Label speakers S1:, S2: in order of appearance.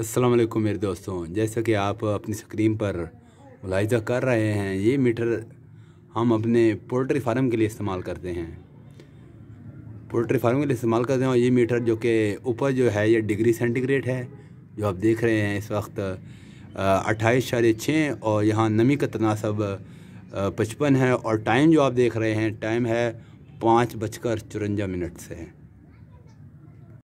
S1: अस्सलाम वालेकुम मेरे दोस्तों जैसा कि आप अपनी स्क्रीन पर मुलायजा कर रहे हैं ये मीटर हम अपने पोल्ट्री फार्म के लिए इस्तेमाल करते हैं पोल्ट्री फार्म के लिए इस्तेमाल करते हैं और ये मीटर जो कि ऊपर जो है ये डिग्री सेंटीग्रेड है जो आप देख रहे हैं इस वक्त अट्ठाईस शारे छः और यहाँ नमी का तनासब पचपन है और टाइम जो आप देख रहे हैं टाइम है पाँच बजकर चुरंजा मिनट से है